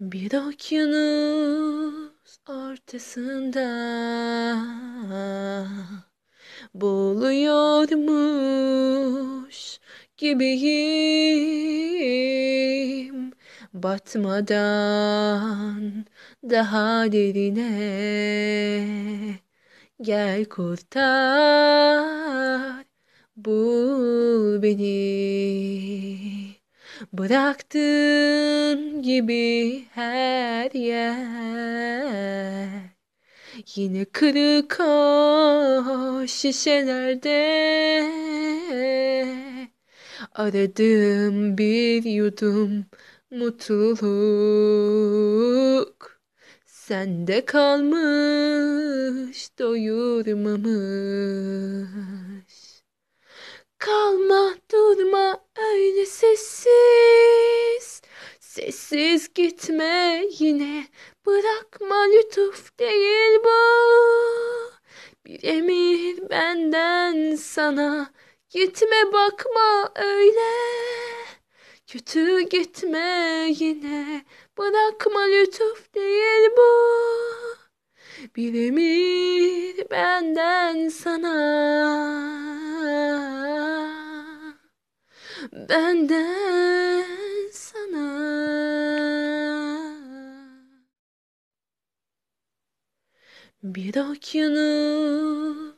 Bir okyanus ortasında boğuluyormuş gibiyim Batmadan daha derine gel kurtar bul beni Bıraktığın gibi her yer Yine kırık o şişelerde Aradığım bir yudum mutluluk Sende kalmış doyurmamış Sensiz gitme yine bırakma lütuf değil bu Bir emir benden sana gitme bakma öyle Kötü gitme yine bırakma lütuf değil bu Bir emir benden sana Benden Bir dahaki yanı